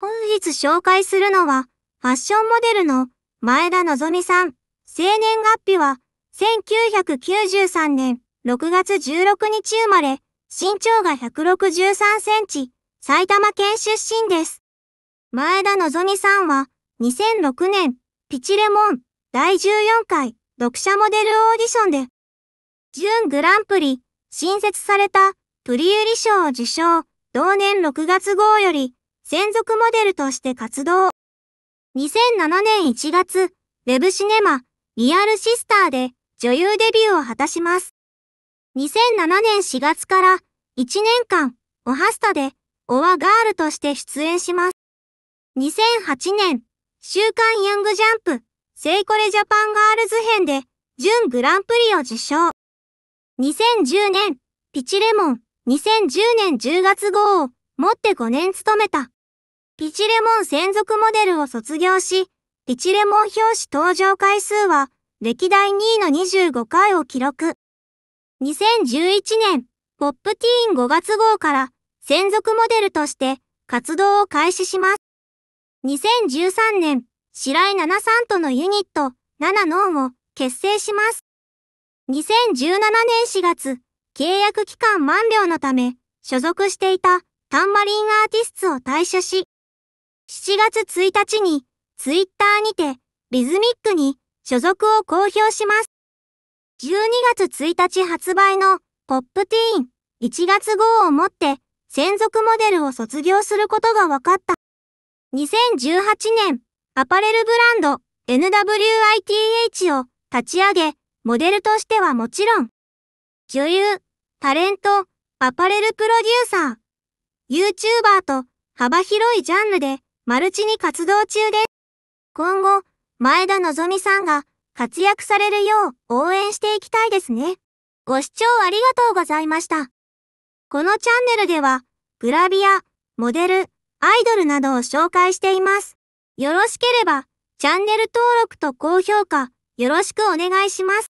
本日紹介するのは、ファッションモデルの前田のぞみさん。生年月日は、1993年6月16日生まれ、身長が163センチ、埼玉県出身です。前田のぞみさんは、2006年、ピチレモン第14回読者モデルオーディションで、準グランプリ、新設されたプリユリ賞を受賞、同年6月号より、専属モデルとして活動。2007年1月、ウェブシネマ、リアルシスターで女優デビューを果たします。2007年4月から1年間、オハスタで、オアガールとして出演します。2008年、週刊ヤングジャンプ、セイコレジャパンガールズ編で、準グランプリを受賞。2010年、ピチレモン、2010年10月号を、もって5年務めた。ピチレモン専属モデルを卒業し、ピチレモン表紙登場回数は歴代2位の25回を記録。2011年、ポップティーン5月号から専属モデルとして活動を開始します。2013年、白井七さんとのユニット、七ノンを結成します。2017年4月、契約期間満了のため、所属していたタンマリンアーティストを退社し、7月1日に、ツイッターにて、リズミックに所属を公表します。12月1日発売のポップティーン1月号をもって専属モデルを卒業することが分かった。2018年、アパレルブランド NWITH を立ち上げ、モデルとしてはもちろん、女優、タレント、アパレルプロデューサー、YouTuber と幅広いジャンルでマルチに活動中です。今後、前田のぞみさんが活躍されるよう応援していきたいですね。ご視聴ありがとうございました。このチャンネルでは、グラビア、モデル、アイドルなどを紹介しています。よろしければ、チャンネル登録と高評価、よろしくお願いします。